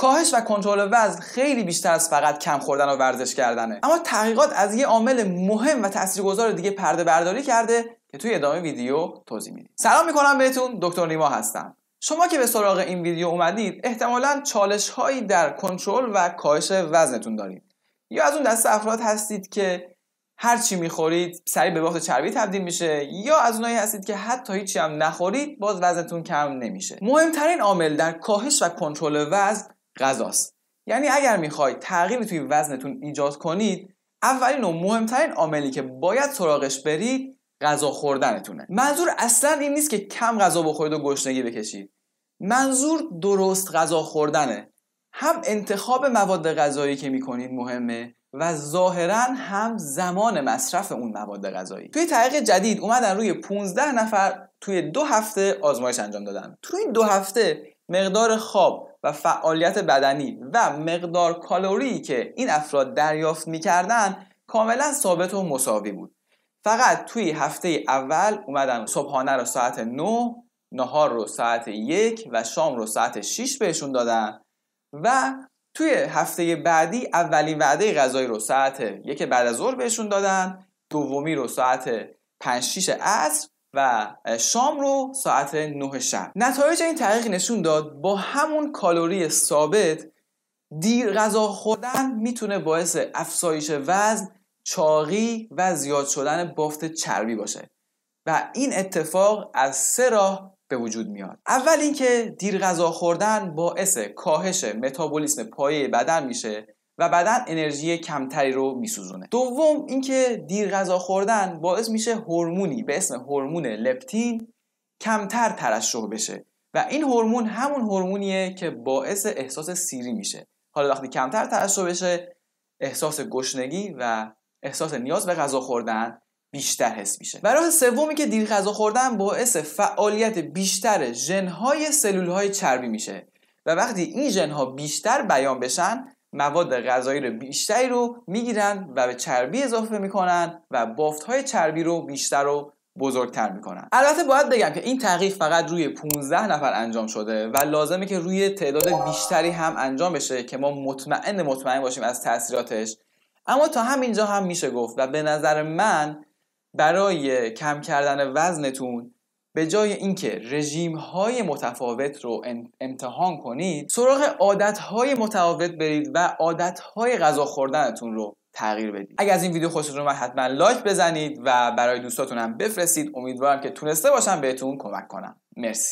کاهش و کنترل وزن خیلی بیشتر از فقط کم خوردن و ورزش کردنه اما تحقیقات از یه عامل مهم و تاثیرگذار دیگه پرده برداری کرده که توی ادامه ویدیو توضیح میدیم سلام میکنم بهتون دکتر نیما هستم شما که به سراغ این ویدیو اومدید احتمالا چالش هایی در کنترل و کاهش وزنتون دارید یا از اون دست افراد هستید که هر چی میخورید سریع به باخت چربی تبدیل میشه یا از اونایی هستید که حتی هیچی هم نخورید باز وزنتون کم نمیشه مهمترین عامل در کاهش و کنترل وزن غذاست یعنی اگر میخوای تغییری توی وزنتون ایجاد کنید اولین و مهمترین عاملی که باید سراغش برید غذا خوردنتونه منظور اصلا این نیست که کم غذا بخورید و گشنگی بکشید منظور درست غذا خوردنه هم انتخاب مواد غذایی که میکنید مهمه و ظاهرا هم زمان مصرف اون مواد غذایی توی تحقیق جدید اومدن روی 15 نفر توی دو هفته آزمایش انجام دادن توی این دو هفته مقدار خواب و فعالیت بدنی و مقدار کالوری که این افراد دریافت میکردن کاملا ثابت و مساوی بود فقط توی هفته اول اومدن صبحانه رو ساعت 9 نهار رو ساعت یک و شام رو ساعت 6 بهشون دادن و توی هفته بعدی اولین وعده غذایی رو ساعت یک بعد از ظهر بهشون دادن دومی رو ساعت 5 6 عصر و شام رو ساعت 9 شب نتایج این تحقیق نشون داد با همون کالوری ثابت دیر غذا خوردن میتونه باعث افزایش وزن چاقی و زیاد شدن بافت چربی باشه و این اتفاق از سه راه به وجود میاد اول اینکه دیر غذا خوردن باعث کاهش متابولیسم پایه بدن میشه و بدن انرژی کمتری رو میسوزونه دوم اینکه دیر غذا خوردن باعث میشه هورمونی به اسم هورمون لپتین کمتر ترشح بشه و این هورمون همون هورمونیه که باعث احساس سیری میشه حالا وقتی کمتر ترشح بشه احساس گشنگی و احساس نیاز به غذا خوردن بیشتر حس میشه و راه سومی که دیر غذا خوردن باعث فعالیت بیشتر ژنهای سلولهای چربی میشه و وقتی این ژنها بیشتر بیان بشن مواد غذایی رو بیشتری رو میگیرن و به چربی اضافه میکنن و بافت های چربی رو بیشتر و بزرگتر میکنن البته باید بگم که این تحقیق فقط روی 15 نفر انجام شده و لازمه که روی تعداد بیشتری هم انجام بشه که ما مطمئن مطمئن باشیم از تاثیراتش اما تا همینجا هم میشه گفت و به نظر من برای کم کردن وزنتون به جای اینکه رژیم های متفاوت رو امتحان کنید سراغ عادت های متفاوت برید و عادت های غذا خوردنتون رو تغییر بدید اگر از این ویدیو خوشتون اومد حتما لایک بزنید و برای دوستاتون هم بفرستید امیدوارم که تونسته باشم بهتون کمک کنم مرسی